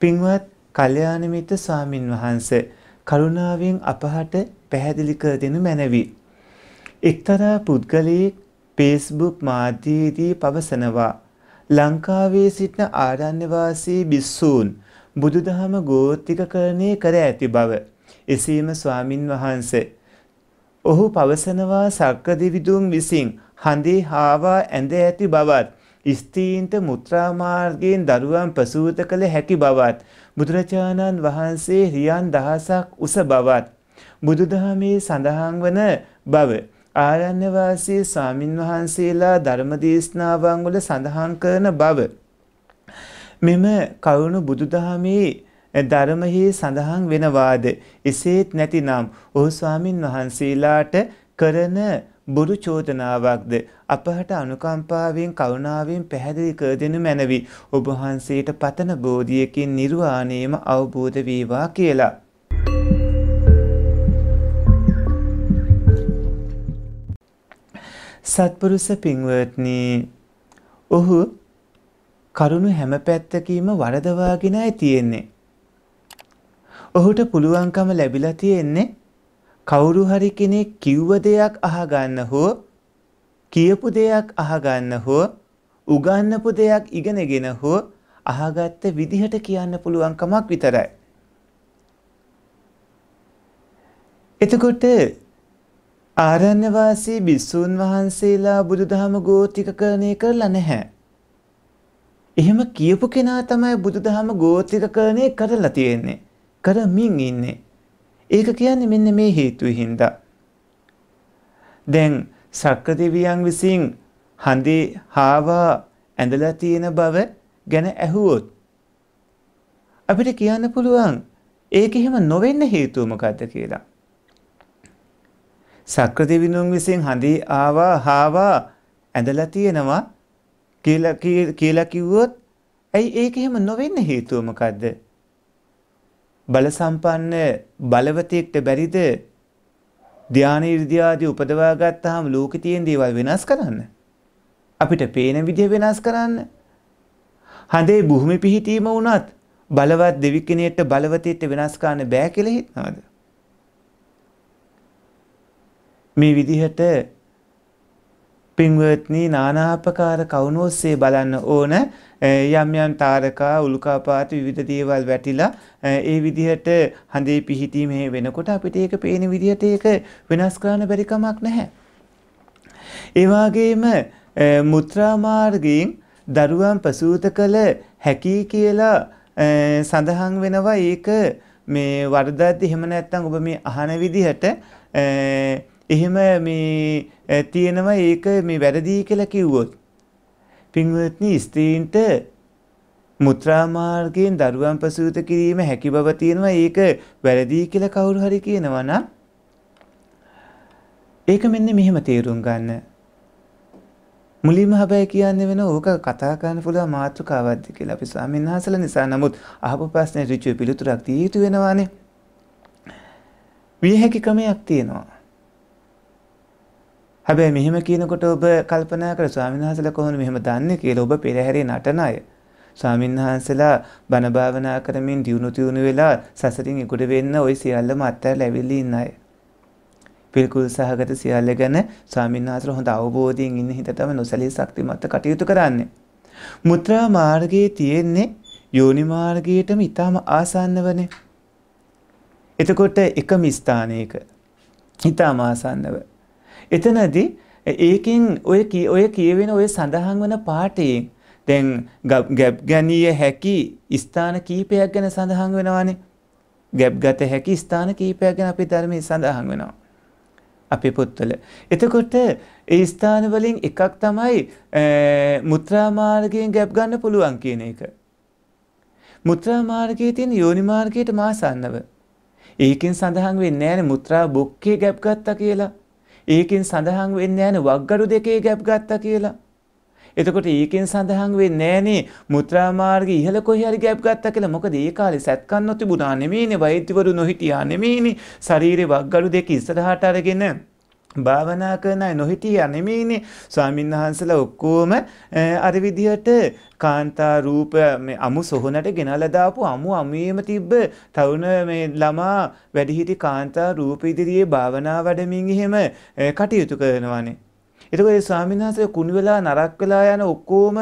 පින්වත් කල්යාණ මිත්‍ර ස්වාමින් වහන්සේ කරුණාවෙන් අපහට පැහැදිලි කර දෙනු මැනවි. එක්තරා පුද්ගලයෙක් Facebook මාධ්‍යයේදී පවසනවා ලංකාවේ සිටින ආරණ්‍යවාසී බිස්සූන් බුදුදහම ගෝත්‍රිකකරණය කර ඇති බව. එසේම ස්වාමින් වහන්සේ ඔහු පවසනවා සක්‍රදිවිදුන් විසින් හඳේ හාවා ඇඳ ඇති බවත් ස්ත්‍රීන්ට මුත්‍රා මාර්ගයෙන් දරුවන් ප්‍රසූත කළ හැකි බවත් බුදුරජාණන් වහන්සේ රියන් දහසක් උස බවත් බුදුදහමේ සඳහන් වන බව ආරණ්‍ය වාසී ස්වාමින්වහන්සේලා ධර්ම දේශනාවන් වල සඳහන් කරන බව මෙම කරුණ බුදුදහමේ ධර්මෙහි සඳහන් වෙනවාද එසේත් නැතිනම් ඔහු ස්වාමින් වහන්සේලාට කරන බුරු චෝදනාවක්ද අපහට අනුකම්පාවෙන් කරුණාවෙන් පැහැදිලි කර දෙනු මැනවි ඔබ වහන්සේට පතන බෝධියකින් නිර්වාණයම අවබෝධ වේවා කියලා. සත්පුරුෂ පින්වත්නි ඔහු කරුණු හැම පැත්තකීම වරදවාගෙනයි තියෙන්නේ. ඔහුට පුළුවන්කම ලැබිලා තියෙන්නේ කවුරු හරි කෙනෙක් කිව්ව දෙයක් අහගන්න හෝ කියපු දෙයක් අහගන්න හෝ උගන්නපු දෙයක් ඉගෙනගෙන හෝ අහගත්ත විදිහට කියන්න පුළුවන්කමක් විතරයි. එතකොට ආරණ්‍යවාසී බිස්සූන් වහන්සේලා බුදුදහම ගෝතිකකරණය කරලා නැහැ. එහෙම කියපු කෙනා තමයි බුදුදහම ගෝතිකකරණය කරලා තියෙන්නේ. කරමින් ඉන්නේ. ඒක කියන්නේ මෙන්න මේ හේතුයි හින්දා. දැන් සක්‍ර දෙවියන් විසින් හඳේ හාවා ඇඳලා තියෙන බව ගැන ඇහුවොත් අපිට කියන්න පුළුවන් ඒක එහෙම නොවෙන්න හේතුව මොකද්ද කියලා. සක්‍ර දෙවිනුන් විසින් හඳේ ආවා හාවා ඇඳලා තියෙනවා කියලා කියලා කිව්වොත් ඇයි ඒක එහෙම නොවෙන්න හේතුව මොකද්ද? බල සම්පන්න බලවතෙක්ට බැරිද ධානය ඉර්ධියාදී උපදවා ගත්තාම ලෝකේ තියෙන දේවල් වෙනස් කරන්න. අපිට පේන විදිහ වෙනස් කරන්න. හඳේ භූමි පිහිටීම වුණත් බලවත් දෙවි කෙනෙක්ට බලවතෙක්ට වෙනස් කරන්න බෑ කියලා හිතනවාද? මේ විදිහට පින්වත්නී නානාපකාර කවුන ඔස්සේ බලන්න ඕන යම් යම් තාරකා උල්කාපාත විවිධ දේවල් වැටිලා ඒ විදිහට හඳේ පිහිටීම වෙනකොට අපිට ඒක පේන විදිහට ඒක වෙනස් කරන්න බැරි කමක් නැහැ. ඒ වගේම මුත්‍රා මාර්ගයෙන් දරුවන් ප්‍රසූත කළ හැකි කියලා සඳහන් වෙනවා ඒක මේ වර්ධද්දි එහෙම නැත්නම් ඔබ මේ අහන විදිහට එහෙම මේ තියෙනවා ඒක මේ වැරදි කියලා කිව්වොත් පින්වත්නි ස්ත්‍රීන්ට මුත්‍රා මාර්ගයෙන් දරුවන් ප්‍රසූත කිරීම හැකි බව තියෙනවා ඒක වැරදි කියලා කවුරු හරි කියනවා නම් ඒක මෙන්න මෙහෙම තේරුම් ගන්න. මුලින්ම හැබැයි කියන්නේ වෙන ඕක කතා කරන්න පුළුවන් මාතෘකාවක්ද කියලා අපි ස්වාමීන් වහන්සේලා නිසා නමුත් අහපු ප්‍රශ්නේ ඍජු පිළිතුරක් දීතු වෙනවානේ. විය හැකි ක්‍රමයක් තියෙනවා. හැබැයි මෙහෙම කියනකොට ඔබ කල්පනා කර ස්වාමීන් වහන්සේලා කොහොමද මෙහෙම දන්නේ කියලා ඔබ පෙරහැරේ නටන අය. ස්වාමීන් වහන්සේලා බණ භාවනා කරමින් දියුණු තියුණු වෙලා සසරින් ඉක්ුඩ වෙන්න ওই සියල්ලම අත්හැරලා ඇවිල්ලා ඉන්න අය. පිළිකුල් සහගත සියල්ල ගැන ස්වාමීන් වහන්සේලා හොඳ අවබෝධයෙන් ඉන්න හිත තමයි නොසලී ශක්තිමත් කටයුතු කරන්නේ. මුත්‍රා මාර්ගයේ තියෙන්නේ යෝනි මාර්ගයටම ඊටම ආසන්නවනේ. එතකොට එකම ස්ථානයක ඊටම ආසන්නව එතනදී ඒකින් ඔය ඔය කියවෙන ඔය සඳහන් වන පාටයෙන් දැන් ගැබ් ගැනීය හැකි ස්ථාන කීපයක් ගැන සඳහන් වෙනවානේ. ගැබ් ගත හැකි ස්ථාන කීපයක් ගැන අපි ධර්මයේ සඳහන් වෙනවා. අපි පොත්වල. එතකොට ඒ ස්ථාන වලින් එකක් තමයි මුත්‍රා මාර්ගයෙන් ගැප් ගන්න පුළුවන් කියන එක. මුත්‍රා මාර්ගයේ තියෙන යෝනි මාර්ගයට මාසන්නව. ඒකෙන් සඳහන් වෙන්නේ නැහැ මුත්‍රා බොක්කේ ගැප් ගත්තා කියලා. ඒකෙන් සඳහන් වෙන්නේ නැහැ වග්ගඩු දෙකේ ගැප් ගත්තා කියලා. එතකොට ඒකෙන් සඳහන් වෙන්නේ නැහනේ මුත්‍රා මාර්ගයේ ඉහළ කොහේ හරි ගැප් ගත්තා කියලා. මොකද ඒ කාලේ සැත්කන් නොතිබුණා නෙමෙයිනේ, වෛද්‍යවරු නොහිටියා නෙමෙයිනේ. ශරීරේ වග්ගඩු දෙක ඉස්සරහට අරගෙන භාවනා කරන අය නොහිටිය නෙමෙයිනේ ස්වාමීන් වහන්සලා ඔක්කොම අර විදිහට කාන්තා රූප මේ අමු සොහනට ගෙනලා දාපු අමු අමේම තිබ්බ තරුණ මේ ළමා වැඩිහිටි කාන්තා රූප ඉදිරියේ භාවනා වැඩමින් එහෙම කටයුතු කරනවානේ එතකොට මේ ස්වාමීන් වහන්සේ කුණු වෙලා නරක් වෙලා යන ඔක්කොම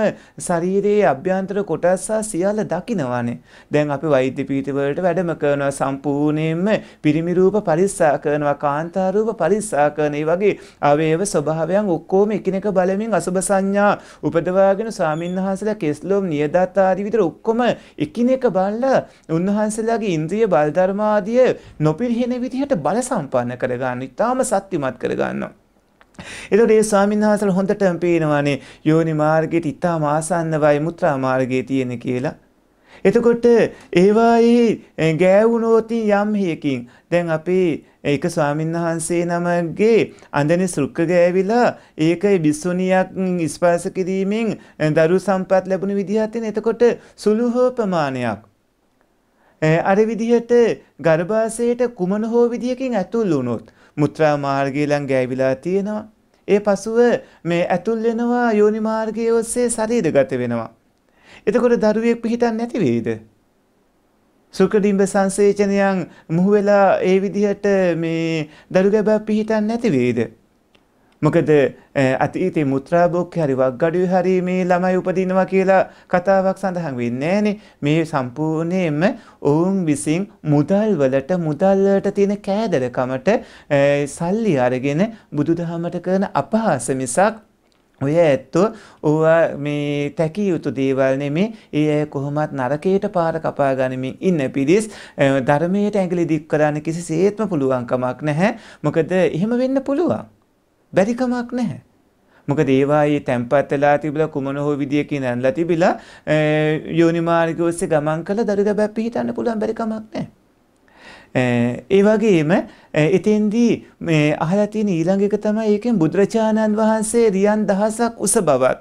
ශරීරයේ අභ්‍යන්තර කොටස් සියල්ල දකිනවානේ. දැන් අපි වෛද්‍ය පීඨ වලට වැඩම කරනවා සම්පූර්ණයෙන්ම පිරිමි රූප පරිස්සා කරනවා කාන්තා රූප පරිස්සා කරන ඒ වගේ අවයව ස්වභාවයන් ඔක්කොම එකිනෙක බලමින් අසුබ සංඥා උපදවාගෙන ස්වාමීන් වහන්සේලා කෙස්ලොම් නියදත් ආදී විතර ඔක්කොම එකිනෙක බලලා උන්වහන්සේලාගේ ඉන්ද්‍රිය බල ධර්මාදිය නොපිරිහෙන විදිහට බල සම්පන්න කරගන්න. ඊටාම සත්‍යමත් කරගන්නවා. එතකොට ඒ ස්වාමීන් වහන්සේලා හොඳටම පේනවානේ යෝනි මාර්ගයට ඊටාම ආසන්නවයි මුත්‍රා මාර්ගයේ තියෙන කියලා. එතකොට ඒවායේ ගෑවුනෝතින් යම් හේකින් දැන් අපේ ඒක ස්වාමීන් වහන්සේ නමගේ අඳනේ සුක්ක ගෑවිලා ඒකයි බිස්සුණියක් ස්පර්ශ කිරීමෙන් දරු සම්පත් ලැබුණ විදිහක් තියෙන. එතකොට සුළු හෝ ප්‍රමාණයක් අර විදිහට ගර්භාෂයට කුමන හෝ විදියකින් ඇතුල් වුණොත් මුත්‍රා මාර්ගය ළඟ ගෑවිලා තියෙනවා. ඒ පසුව මේ ඇතුල් වෙනවා යෝනි මාර්ගය ඔස්සේ ශරීරගත වෙනවා. එතකොට දරුවෙක් පිහිටන් නැති වෙයිද? සුඛඩිම්බ සංසේචනයන් මුහු වෙලා ඒ විදිහට මේ දරු ගැබක් පිහිටන් නැති වෙයිද? මොකද අතීතේ මුත්‍රාභෝක්‍ය හරි වක්ගඩුවේ හරි මේ ළමයි උපදිනවා කියලා කතාවක් සඳහන් වෙන්නේ මේ සම්පූර්ණයෙන්ම ඔවුන් විසින් මුදල් වලට මුදල් වලට තියෙන කෑදරකමට සල්ලි අරගෙන බුදුදහමට කරන අපහාස මිසක් ඔය ඇත්තෝ ඕවා මේ තැකිය යුතු දේවල් නෙමේ ඒ අය කොහොමත් නරකයට පාර කපා ගනිමින් ඉන්න පිරිස් ධර්මයට ඇඟිලි දික් කරන්න කිසිසේත්ම පුළුවන්කමක් නැහැ මොකද එහෙම වෙන්න පුළුවන් බැරි කමක් නැහැ. මොකද ඒවායේ තැම්පත් වෙලා තිබිලා කුමන හෝ විදියකින් ඇනලා තිබිලා යෝනි මාර්ගය ඔස්සේ ගමන් කළ දරුගැබැප් පිහිටන්න පුළුවන් බැරි කමක් නැහැ. ඒ වගේම එතෙන්දී මේ අහලා තියෙන ඊළඟ එක තමයි ඒකෙන් බුදුරජාණන් වහන්සේ රියන් දහසක් උස බවක්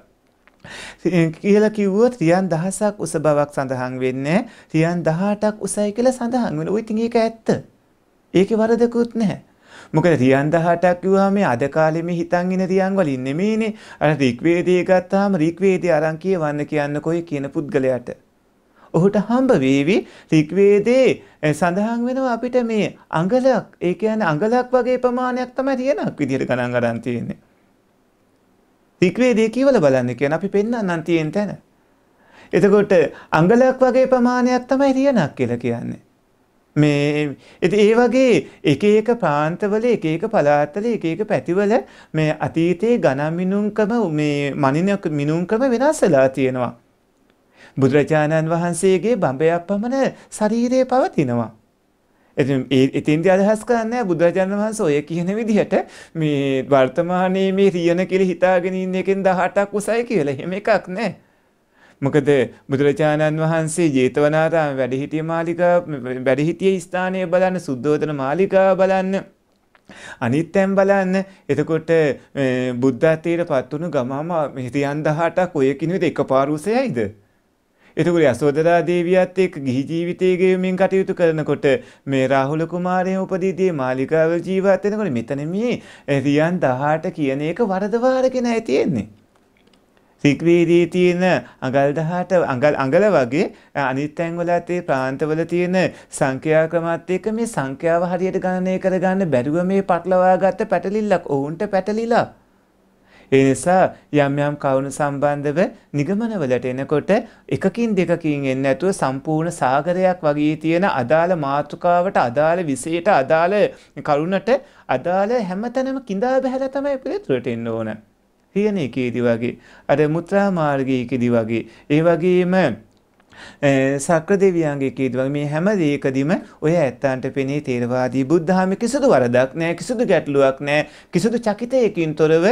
කියලා කිව්වොත් රියන් දහසක් උස බවක් සඳහන් වෙන්නේ රියන් 18ක් උසයි කියලා සඳහන් වෙනවා. ඉතින් ඒක ඇත්ත. ඒකේ වරදකුත් නැහැ. මොකද රියන් 18ක් කිව්වම අද කාලේ මේ හිතන් ඉන රියන් වලින් නෙමෙයිනේ. අර ඍග්වේදයේ ගත්තාම ඍග්වේදයේ අරන් කියවන්න කියන්නකෝ කියන පුද්ගලයාට. ඔහුට හම්බ වේවි ඍග්වේදයේ සඳහන් වෙනවා අපිට මේ අඟලක් ඒ කියන්නේ අඟලක් වගේ ප්‍රමාණයක් තමයි තියෙනක් විදිහට ගණන් ගන්න තියෙන්නේ. ඍග්වේදයේ කියවල බලන්න කියන අපි පෙන්වන්නම් තියෙන තැන. එතකොට අඟලක් වගේ ප්‍රමාණයක් තමයි තියෙනක් කියලා කියන්නේ. මේ ඒ වගේ එක එක ප්‍රාන්තවල එක එක පලාත්තල එක එක පැතිවල මේ අතීතයේ ගණමිනුම්කම මේ මනිනක මිනුම්කම වෙනස්සලා තියෙනවා. බුදුරජාණන් වහන්සේගේ බඹයක් පමණ ශරීරයේ පවතිනවා. ඉතින්දි අදහස් කරන්න බුදුරජාණන් වහන්සේ ඔය කියන විදිහට මේ වර්තමානයේ මේ රියන කියලා හිතාගෙන ඉන්න එකෙන් 18ක් උසයි කියලා එහෙම එකක් නැහැ. මොකද බුදුරජාණන් වහන්සේ ජේතවනාරාම වැඩිහිටිය මාලිකා වැඩිහිටිය ස්ථානය බලන්න සුද්ධෝදන මාලිකා බලන්න අනිත් තැන් බලන්න එතකොට බුද්ධත්වයට පත් වුණු ගමම හිතයන් 18ක් ඔය කිනුවේද එකපාර උසයයිද එතකොට යසෝදරා දේවියත් එක්ක ගිහි ජීවිතයේ ගෙවමින් කටයුතු කරනකොට මේ රාහුල කුමාරයා උපදීදී මාලිකාවල ජීවත් වෙනකොට මෙතන මේ රියන් 18 කියන එක වරදවාරගෙන ඇතියෙන්නේ සිග්වීදී තියෙන අඟල්දහට අඟල් අඟල වගේ අනිත් තැන්වලත් ඒ ප්‍රාන්තවල තියෙන සංඛ්‍යා ක්‍රමත් එක්ක මේ සංඛ්‍යාව හරියට ගණනය කරගන්න බැරුව මේ පටලවාගත්ත පැටලිල්ලක් ඔවුන්ට පැටලිලා. ඒ නිසා යම් යම් කවුණු සම්බන්ධව නිගමනවලට එනකොට එකකින් දෙකකින් එන්නේ නැතුව සම්පූර්ණ සාගරයක් වගේ තියෙන අදාළ මාතෘකාවට අදාළ විෂයට අදාළ කරුණට අදාළ හැමතැනම කිඳා බහැලා තමයි පිළිතුරට එන්න ඕනේ. කියන එකේදී වගේ අර මුත්‍රා මාර්ගයේදී වගේ ඒ වගේම සක්‍ර දෙවියන්ගේ කීදුවගේ මේ හැම දේකදීම ඔය ඇත්තන්ට පෙනේ තේරවාදී බුද්ධාමි කිසිදු වරදක් නෑ කිසිදු ගැටලුවක් නෑ කිසිදු චකිතයකින් තොරව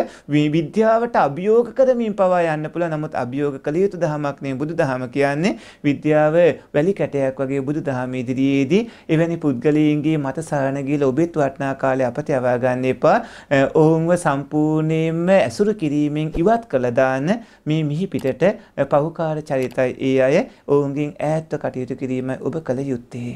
විද්‍යාවට අභියෝග කරමින් පවා යන්න පුළ නමුත් අභියෝග කළ යුතු දහමක් නේ බුදු දහම කියන්නේ විද්‍යාව වැලි කැටයක් වගේ බුදු දහම ඉදිරියේදී එවැනි පුද්ගලයන්ගේ මත සරණ ගිහිලා ඔබෙත් වටනා කාලේ අපත යවා ගන්න එපා ඔවුන්ව සම්පූර්ණයෙන්ම ඇසුරු කිරීමෙන් ඉවත් කළ දාන මේ මිහි පිටට පහුකාර චරිතයි ඒ අය ඔවුන්ගෙන් ඈත්ව කටයුතු කිරීම ඔබ කළ යුත්තේ.